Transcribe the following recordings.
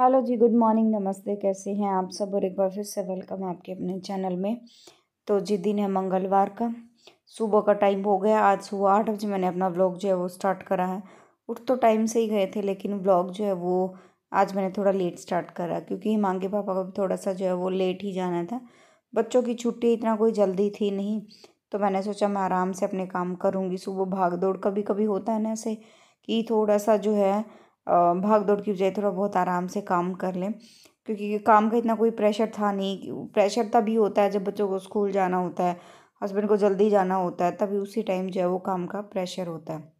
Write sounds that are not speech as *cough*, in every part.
Hello जी good morning नमस्ते कैसे हैं आप सब और एक बार फिर से वेलकम आपके अपने चैनल में तो जी दिन है मंगलवार का सुबह का टाइम हो गया आज सुबह आठ बजे मैंने अपना ब्लॉग जो है वो स्टार्ट करा है उठ तो टाइम से ही गए थे लेकिन ब्लॉग जो है वो आज मैंने थोड़ा लेट स्टार्ट करा क्योंकि मांगे पापा को भी थोड़ा सा जो है वो लेट ही जाना था बच्चों की छुट्टी इतना कोई जल्दी थी नहीं तो मैंने सोचा मैं आराम से अपने काम करूँगी सुबह भाग दौड़ कभी कभी होता है ना ऐसे कि थोड़ा सा जो है भाग दौड़ की बजाय थोड़ा बहुत आराम से काम कर लें क्योंकि काम का इतना कोई प्रेशर था नहीं प्रेशर तभी होता है जब बच्चों को स्कूल जाना होता है हस्बैंड को जल्दी जाना होता है तभी उसी टाइम जो है वो काम का प्रेशर होता है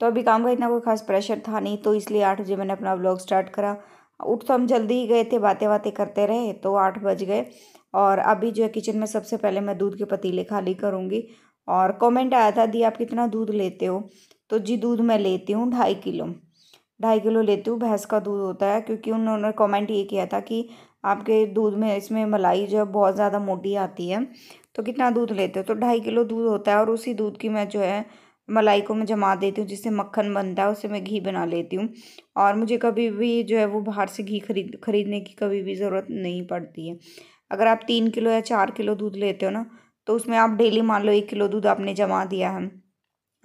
तो अभी काम का इतना कोई खास प्रेशर था नहीं तो इसलिए आठ बजे मैंने अपना ब्लॉग स्टार्ट करा उठ तो हम जल्दी ही गए थे बातें बातें करते रहे तो आठ बज गए और अभी जो है किचन में सबसे पहले मैं दूध के पतीले खाली करूँगी और कमेंट आया था दी आप कितना दूध लेते हो तो जी दूध मैं लेती हूँ ढाई किलो ढाई किलो लेती हूँ भैंस का दूध होता है क्योंकि उन्होंने कमेंट ये किया था कि आपके दूध में इसमें मलाई जो है बहुत ज़्यादा मोटी आती है तो कितना दूध लेते हो तो ढाई किलो दूध होता है और उसी दूध की मैं जो है मलाई को मैं जमा देती हूँ जिससे मक्खन बनता है उससे मैं घी बना लेती हूँ और मुझे कभी भी जो है वो बाहर से घी खरीद खरीदने की कभी भी ज़रूरत नहीं पड़ती है अगर आप तीन किलो या चार किलो दूध लेते हो ना तो उसमें आप डेली मान लो एक किलो दूध आपने जमा दिया है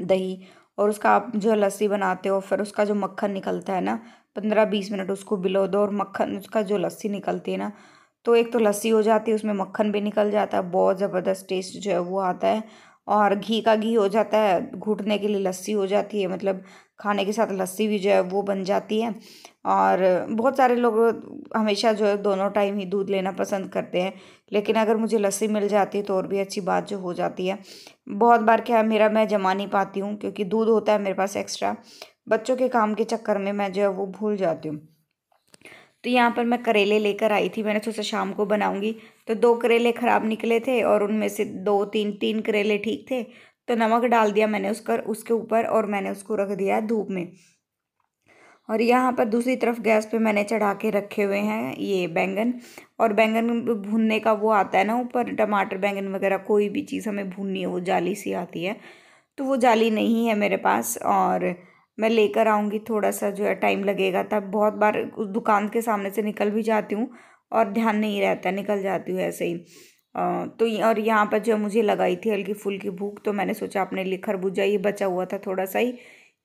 दही और उसका आप जो लस्सी बनाते हो फिर उसका जो मक्खन निकलता है ना पंद्रह बीस मिनट उसको बिलो दो और मक्खन उसका जो लस्सी निकलती है ना तो एक तो लस्सी हो जाती है उसमें मक्खन भी निकल जाता है बहुत ज़बरदस्त टेस्ट जो है वो आता है और घी का घी हो जाता है घुटने के लिए लस्सी हो जाती है मतलब खाने के साथ लस्सी भी जो है वो बन जाती है और बहुत सारे लोग हमेशा जो है दोनों टाइम ही दूध लेना पसंद करते हैं लेकिन अगर मुझे लस्सी मिल जाती है तो और भी अच्छी बात जो हो जाती है बहुत बार क्या है मेरा मैं जमा नहीं पाती हूँ क्योंकि दूध होता है मेरे पास एक्स्ट्रा बच्चों के काम के चक्कर में मैं जो है वो भूल जाती हूँ तो यहाँ पर मैं करेले लेकर आई थी मैंने सोचा शाम को बनाऊँगी तो दो करेले ख़राब निकले थे और उनमें से दो तीन तीन करेले ठीक थे तो नमक डाल दिया मैंने उसका उसके ऊपर और मैंने उसको रख दिया धूप में और यहाँ पर दूसरी तरफ गैस पे मैंने चढ़ा के रखे हुए हैं ये बैंगन और बैंगन भूनने का वो आता है ना ऊपर टमाटर बैंगन वगैरह कोई भी चीज़ हमें भूननी है वो जाली सी आती है तो वो जाली नहीं है मेरे पास और मैं लेकर आऊँगी थोड़ा सा जो है टाइम लगेगा तब बहुत बार उस दुकान के सामने से निकल भी जाती हूँ और ध्यान नहीं रहता निकल जाती हूँ ऐसे ही तो और यहाँ पर जो मुझे लगाई थी हल्की फुल्की भूख तो मैंने सोचा अपने लिए खरबूजा ये बचा हुआ था थोड़ा सा ही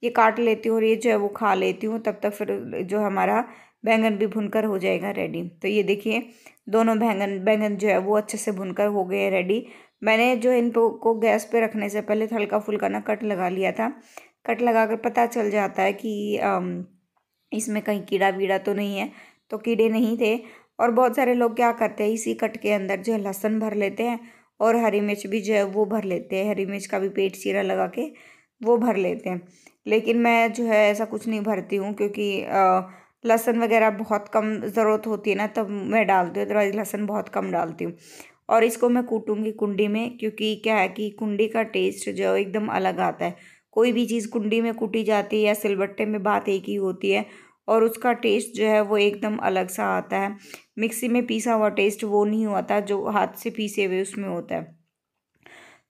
ये काट लेती हूँ और ये जो है वो खा लेती हूँ तब तक फिर जो हमारा बैंगन भी भुनकर हो जाएगा रेडी तो ये देखिए दोनों बैंगन बैंगन जो है वो अच्छे से भुनकर हो गए रेडी मैंने जो इन को गैस पे रखने से पहले हल्का फुल्का ना कट लगा लिया था कट लगाकर पता चल जाता है कि इसमें कहीं कीड़ा वीड़ा तो नहीं है तो कीड़े नहीं थे और बहुत सारे लोग क्या करते हैं इसी कट के अंदर जो है लहसुन भर लेते हैं और हरी मिर्च भी जो है वो भर लेते हैं हरी मिर्च का भी पेट चीरा लगा के वो भर लेते हैं लेकिन मैं जो है ऐसा कुछ नहीं भरती हूँ क्योंकि लहसुन वगैरह बहुत कम ज़रूरत होती है ना तब मैं डालती हूँ अदरवाइज लहसुन बहुत कम डालती हूँ और इसको मैं कूटूँगी कुंडी में क्योंकि क्या है कि कुंडी का टेस्ट जो है एकदम अलग आता है कोई भी चीज़ कुंडी में कूटी जाती है या सिलबट्टे में बात एक ही होती है और उसका टेस्ट जो है वो एकदम अलग सा आता है मिक्सी में पीसा हुआ टेस्ट वो नहीं होता जो हाथ से पीसे हुए उसमें होता है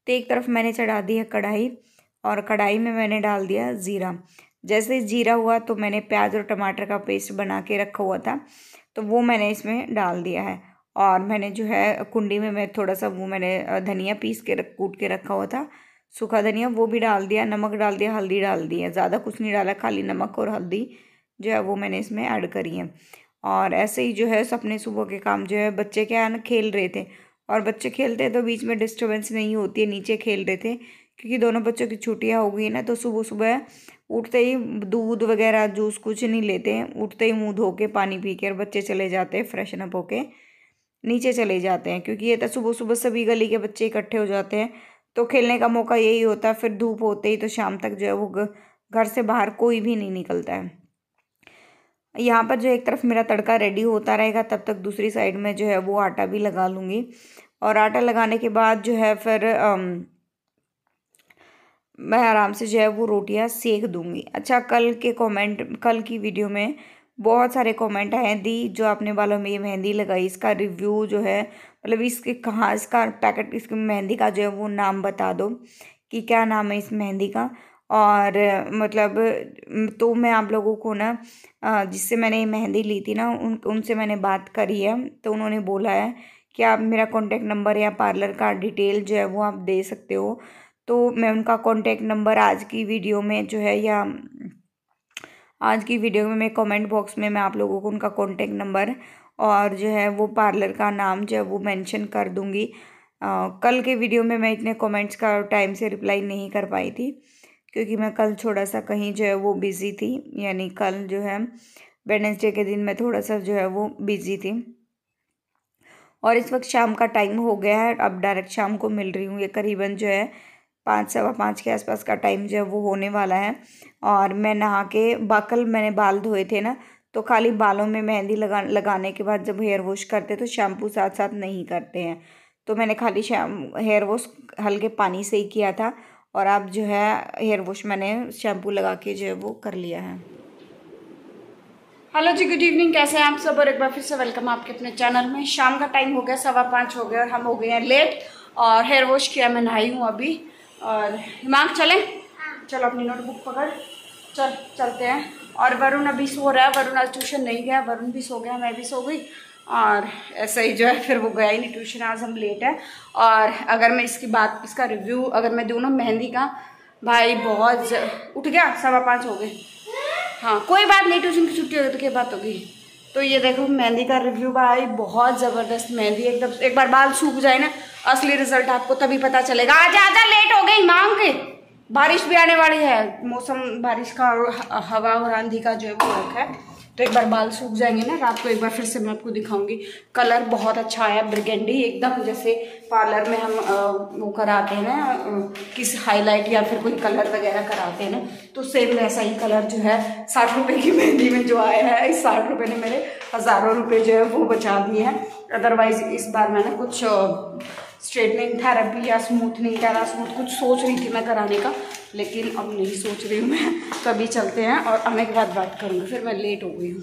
तो एक तरफ मैंने चढ़ा दी है कढ़ाई और कढ़ाई में मैंने डाल दिया ज़ीरा जैसे जीरा हुआ तो मैंने प्याज और टमाटर का पेस्ट बना के रखा हुआ था तो वो मैंने इसमें डाल दिया है और मैंने जो है कुंडी में मैं थोड़ा सा वो मैंने धनिया पीस के रख कूट के रखा हुआ था सूखा धनिया वो भी डाल दिया नमक डाल दिया हल्दी डाल दी है ज़्यादा कुछ नहीं डाला खाली नमक और हल्दी जो है वो मैंने इसमें ऐड करी है और ऐसे ही जो है सपने सुबह के काम जो है बच्चे क्या है ना खेल रहे थे और बच्चे खेलते हैं तो बीच में डिस्टर्बेंस नहीं होती है नीचे खेल रहे थे क्योंकि दोनों बच्चों की छुट्टियाँ हो गई ना तो सुबह सुबह उठते ही दूध वगैरह जूस कुछ नहीं लेते हैं उठते ही मुँह धो के पानी पी के और बच्चे चले जाते हैं फ्रेशन अप होके नीचे चले जाते हैं क्योंकि ये तो सुबह सुबह सभी गली के बच्चे इकट्ठे हो जाते हैं तो खेलने का मौका यही होता है फिर धूप होते ही तो शाम तक जो है वो घर से बाहर कोई भी नहीं निकलता है यहाँ पर जो एक तरफ मेरा तड़का रेडी होता रहेगा तब तक दूसरी साइड में जो है वो आटा भी लगा लूँगी और आटा लगाने के बाद जो है फिर आम, मैं आराम से जो है वो रोटियाँ सेक दूँगी अच्छा कल के कमेंट कल की वीडियो में बहुत सारे कमेंट हैं दी जो आपने बालों में ये मेहंदी लगाई इसका रिव्यू जो है मतलब इसके कहाँ इसका पैकेट इसकी मेहंदी का जो है वो नाम बता दो कि क्या नाम है इस मेहंदी का और मतलब तो मैं आप लोगों को ना जिससे मैंने ये मेहंदी ली थी ना उन उनसे मैंने बात करी है तो उन्होंने बोला है कि आप मेरा कॉन्टैक्ट नंबर या पार्लर का डिटेल जो है वो आप दे सकते हो तो मैं उनका कॉन्टैक्ट नंबर आज की वीडियो में जो है या आज की वीडियो में मैं कमेंट बॉक्स में मैं आप लोगों को उनका कॉन्टेक्ट नंबर और जो है वो पार्लर का नाम जो है वो मेंशन कर दूँगी कल के वीडियो में मैं इतने कमेंट्स का टाइम से रिप्लाई नहीं कर पाई थी क्योंकि मैं कल थोड़ा सा कहीं जो है वो बिज़ी थी यानी कल जो है वेडनेसडे के दिन मैं थोड़ा सा जो है वो बिज़ी थी और इस वक्त शाम का टाइम हो गया है अब डायरेक्ट शाम को मिल रही हूँ ये करीबन जो है पाँच सवा पाँच के आसपास का टाइम जो है वो होने वाला है और मैं नहा के बाकल मैंने बाल धोए थे ना तो खाली बालों में मेहंदी लगा लगाने के बाद जब हेयर वॉश करते तो शैम्पू साथ साथ नहीं करते हैं तो मैंने खाली शैम हेयर वॉश हल्के पानी से ही किया था और अब जो है हेयर वॉश मैंने शैम्पू लगा के जो है वो कर लिया है हेलो जी गुड इवनिंग कैसे हैं आप सब और एक बार फिर से वेलकम आपके अपने चैनल में शाम का टाइम हो गया सवा पाँच हो गया और हम हो गए हैं लेट और हेयर वॉश किया मैं नहाई हूँ अभी और हिमांग चलें हाँ। चलो अपनी नोटबुक पकड़ चल चलते हैं और वरुण अभी सो रहा है वरुण आज ट्यूशन नहीं गया वरुण भी सो गया मैं भी सो गई और ऐसे ही जो है फिर वो गया ही नहीं ट्यूशन आज हम लेट है और अगर मैं इसकी बात इसका रिव्यू अगर मैं दूँ ना मेहंदी का भाई बहुत उठ गया सवा पाँच हो गए हाँ कोई बात नहीं ट्यूशन की छुट्टी होगी तो क्या बात होगी तो ये देखो मेहंदी का रिव्यू भाई बहुत ज़बरदस्त मेहंदी एकदम एक बार बाल सूख जाए ना असली रिजल्ट आपको तभी पता चलेगा आज आजा लेट हो गई मांग के बारिश भी आने वाली है मौसम बारिश का और हवा और आंधी का जो है वो है तो एक बार बाल सूख जाएंगे ना रात को एक बार फिर से मैं आपको दिखाऊंगी कलर बहुत अच्छा आया ब्रिगेंडी एकदम जैसे पार्लर में हम वो कराते हैं ना किस हाईलाइट या फिर कोई कलर वगैरह कराते हैं ना तो सेम वैसा ही कलर जो है साठ रुपये की मेहंदी में जो आया है इस साठ रुपये ने मेरे हज़ारों रुपये जो है वो बचा दिए हैं अदरवाइज़ इस बार मैंने कुछ स्ट्रेटनिंग थेरेपी या स्मूथनिंग रहा स्मूथ कुछ सोच रही थी मैं कराने का लेकिन अब नहीं सोच रही हूँ मैं *laughs* तो अभी चलते हैं और आने के बाद बात करूँगी फिर मैं लेट हो गई हूँ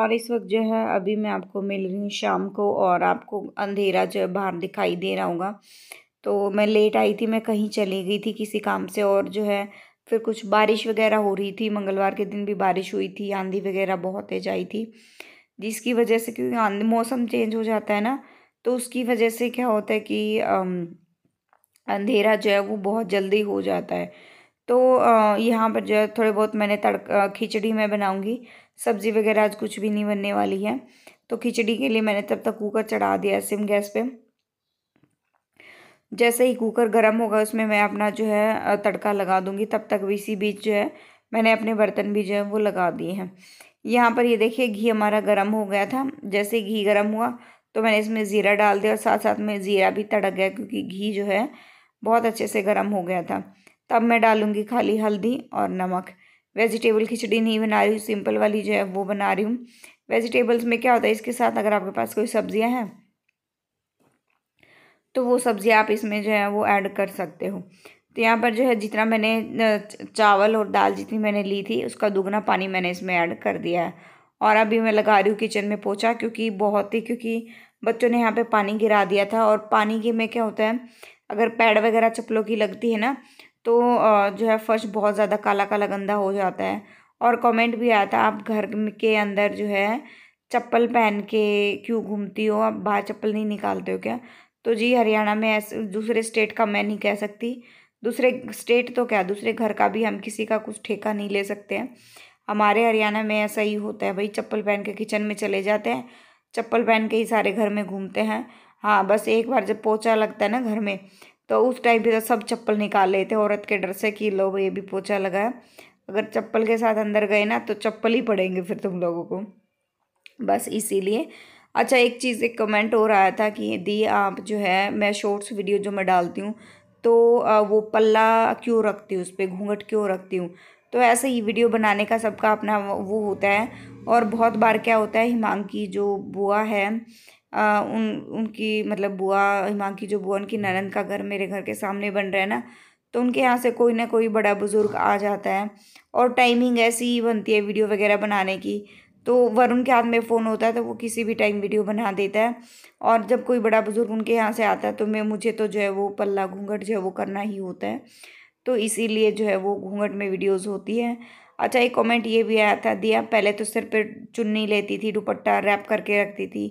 और इस वक्त जो है अभी मैं आपको मिल रही हूँ शाम को और आपको अंधेरा जो है बाहर दिखाई दे रहा होगा तो मैं लेट आई थी मैं कहीं चली गई थी किसी काम से और जो है फिर कुछ बारिश वगैरह हो रही थी मंगलवार के दिन भी बारिश हुई थी आंधी वगैरह बहुत तेज आई थी जिसकी वजह से क्योंकि मौसम चेंज हो जाता है ना तो उसकी वजह से क्या होता है कि अंधेरा जो है वो बहुत जल्दी हो जाता है तो यहाँ पर जो है थोड़े बहुत मैंने तड़का खिचड़ी मैं बनाऊँगी सब्ज़ी वगैरह आज कुछ भी नहीं बनने वाली है तो खिचड़ी के लिए मैंने तब तक कुकर चढ़ा दिया सिम गैस पे जैसे ही कुकर गर्म होगा उसमें मैं अपना जो है तड़का लगा दूँगी तब तक भी इसी बीच जो है मैंने अपने बर्तन भी जो है वो लगा दिए हैं यहाँ पर ये देखिए घी हमारा गर्म हो गया था जैसे घी गर्म हुआ तो मैंने इसमें ज़ीरा डाल दिया और साथ साथ में ज़ीरा भी तड़क गया क्योंकि घी जो है बहुत अच्छे से गर्म हो गया था तब मैं डालूँगी खाली हल्दी और नमक वेजिटेबल खिचड़ी नहीं बना रही हूँ सिंपल वाली जो है वो बना रही हूँ वेजिटेबल्स में क्या होता है इसके साथ अगर आपके पास कोई सब्जियाँ हैं तो वो सब्ज़ियाँ आप इसमें जो है वो ऐड कर सकते हो तो यहाँ पर जो है जितना मैंने चावल और दाल जितनी मैंने ली थी उसका दुगना पानी मैंने इसमें ऐड कर दिया है और अभी मैं लगा रही हूँ किचन में पोछा क्योंकि बहुत ही क्योंकि बच्चों ने यहाँ पे पानी गिरा दिया था और पानी के में क्या होता है अगर पैड वगैरह चप्पलों की लगती है ना तो जो है फर्श बहुत ज़्यादा काला काला गंदा हो जाता है और कमेंट भी आया था आप घर के अंदर जो है चप्पल पहन के क्यों घूमती हो आप बाहर चप्पल नहीं निकालते हो क्या तो जी हरियाणा में ऐसे दूसरे स्टेट का मैं नहीं कह सकती दूसरे स्टेट तो क्या दूसरे घर का भी हम किसी का कुछ ठेका नहीं ले सकते हैं हमारे हरियाणा में ऐसा ही होता है भाई चप्पल पहन के किचन में चले जाते हैं चप्पल पहन के ही सारे घर में घूमते हैं हाँ बस एक बार जब पोछा लगता है ना घर में तो उस टाइम भी तो सब चप्पल निकाल लेते औरत के डर से कि लो ये भी पोछा है अगर चप्पल के साथ अंदर गए ना तो चप्पल ही पड़ेंगे फिर तुम लोगों को बस इसीलिए अच्छा एक चीज़ एक कमेंट और आया था कि दी आप जो है मैं शॉर्ट्स वीडियो जो मैं डालती हूँ तो वो पल्ला क्यों रखती हूँ उस पर घूंघट क्यों रखती हूँ तो ऐसे ही वीडियो बनाने का सबका अपना वो होता है और बहुत बार क्या होता है हिमांग की जो बुआ है आ, उन उनकी मतलब बुआ हिमांग की जो बुआ उनकी ननंद का घर मेरे घर के सामने बन रहा है ना तो उनके यहाँ से कोई ना कोई बड़ा बुज़ुर्ग आ जाता है और टाइमिंग ऐसी ही बनती है वीडियो वगैरह बनाने की तो वरुण के हाथ में फ़ोन होता है तो वो किसी भी टाइम वीडियो बना देता है और जब कोई बड़ा बुज़ुर्ग उनके यहाँ से आता है तो मैं मुझे तो जो है वो पल्ला घूंघट जो है वो करना ही होता है तो इसीलिए जो है वो घूंघट में वीडियोस होती है अच्छा एक कमेंट ये भी आया था दिया पहले तो सिर पर चुन्नी लेती थी दुपट्टा रैप करके रखती थी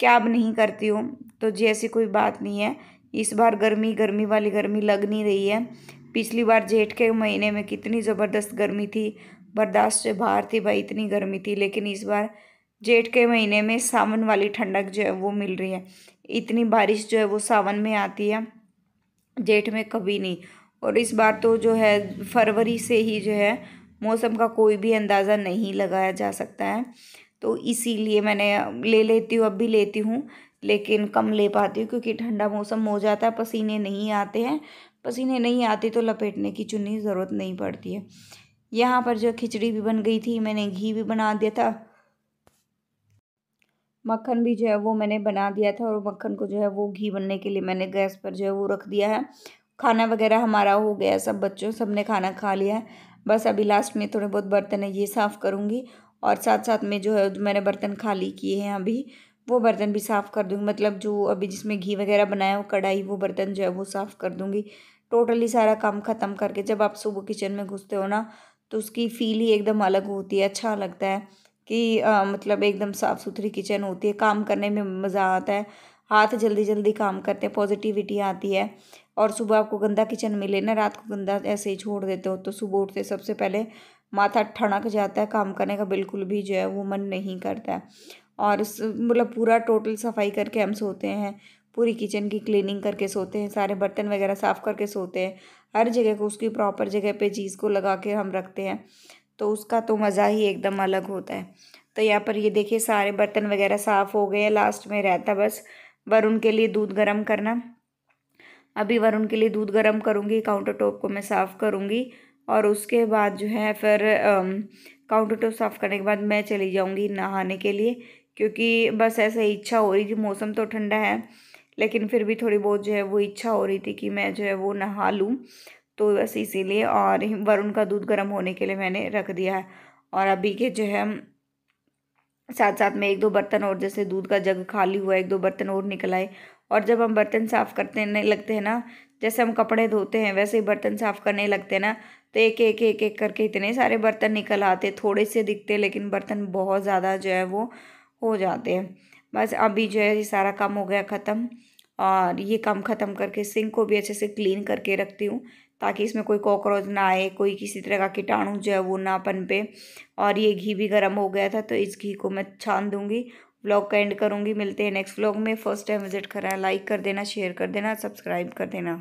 क्या अब नहीं करती हूँ तो जी ऐसी कोई बात नहीं है इस बार गर्मी गर्मी वाली गर्मी लग नहीं रही है पिछली बार जेठ के महीने में कितनी ज़बरदस्त गर्मी थी बर्दाश्त से बाहर थी भाई इतनी गर्मी थी लेकिन इस बार जेठ के महीने में सावन वाली ठंडक जो है वो मिल रही है इतनी बारिश जो है वो सावन में आती है जेठ में कभी नहीं और इस बार तो जो है फरवरी से ही जो है मौसम का कोई भी अंदाज़ा नहीं लगाया जा सकता है तो इसीलिए मैंने ले लेती हूँ अब भी लेती हूँ लेकिन कम ले पाती हूँ क्योंकि ठंडा मौसम हो जाता है पसीने नहीं आते हैं पसीने नहीं आते तो लपेटने की चुन्नी ज़रूरत नहीं पड़ती है यहाँ पर जो खिचड़ी भी बन गई थी मैंने घी भी बना दिया था मक्खन भी जो है वो मैंने बना दिया था और मक्खन को जो है वो घी बनने के लिए मैंने गैस पर जो है वो रख दिया है खाना वगैरह हमारा हो गया सब बच्चों सब ने खाना खा लिया है बस अभी लास्ट में थोड़े बहुत बर्तन है ये साफ़ करूँगी और साथ साथ में जो है जो मैंने बर्तन खाली किए हैं अभी वो बर्तन भी साफ़ कर दूँगी मतलब जो अभी जिसमें घी वगैरह बनाया हो कढ़ाई वो बर्तन जो है वो साफ़ कर दूँगी टोटली सारा काम ख़त्म करके जब आप सुबह किचन में घुसते हो ना तो उसकी फील ही एकदम अलग होती है अच्छा लगता है कि आ, मतलब एकदम साफ़ सुथरी किचन होती है काम करने में मज़ा आता है हाथ जल्दी जल्दी काम करते हैं पॉजिटिविटी आती है और सुबह आपको गंदा किचन मिले ना रात को गंदा ऐसे ही छोड़ देते हो तो सुबह उठते सबसे पहले माथा ठणक जाता है काम करने का बिल्कुल भी जो है वो मन नहीं करता है और मतलब पूरा टोटल सफाई करके हम सोते हैं पूरी किचन की क्लीनिंग करके सोते हैं सारे बर्तन वगैरह साफ़ करके सोते हैं हर जगह को उसकी प्रॉपर जगह पे चीज़ को लगा के हम रखते हैं तो उसका तो मज़ा ही एकदम अलग होता है तो यहाँ पर ये देखिए सारे बर्तन वगैरह साफ़ हो गए लास्ट में रहता बस वरुण के लिए दूध गर्म करना अभी वरुण के लिए दूध गर्म करूँगी काउंटर टॉप को मैं साफ़ करूँगी और उसके बाद जो है फिर काउंटर टॉप साफ़ करने के बाद मैं चली जाऊँगी नहाने के लिए क्योंकि बस ऐसे इच्छा हो रही थी मौसम तो ठंडा है लेकिन फिर भी थोड़ी बहुत जो है वो इच्छा हो रही थी कि मैं जो है वो नहा लूँ तो बस इसीलिए और वरुण का दूध गर्म होने के लिए मैंने रख दिया है और अभी के जो है साथ साथ में एक दो बर्तन और जैसे दूध का जग खाली हुआ एक दो बर्तन और निकल आए और जब हम बर्तन साफ़ करते नहीं लगते हैं ना जैसे हम कपड़े धोते हैं वैसे ही बर्तन साफ़ करने लगते हैं ना तो एक एक एक एक करके इतने सारे बर्तन निकल आते थोड़े से दिखते लेकिन बर्तन बहुत ज़्यादा जो है वो हो जाते हैं बस अभी जो है ये सारा काम हो गया ख़त्म और ये काम ख़त्म करके सिंक को भी अच्छे से क्लीन करके रखती हूँ ताकि इसमें कोई कॉकरोच ना आए कोई किसी तरह का कीटाणु जो है वो ना पनपे और ये घी भी गर्म हो गया था तो इस घी को मैं छान दूँगी ब्लॉग का एंड करूँगी मिलते हैं नेक्स्ट ब्लॉग में फर्स्ट टाइम विजिट करा लाइक कर देना शेयर कर देना सब्सक्राइब कर देना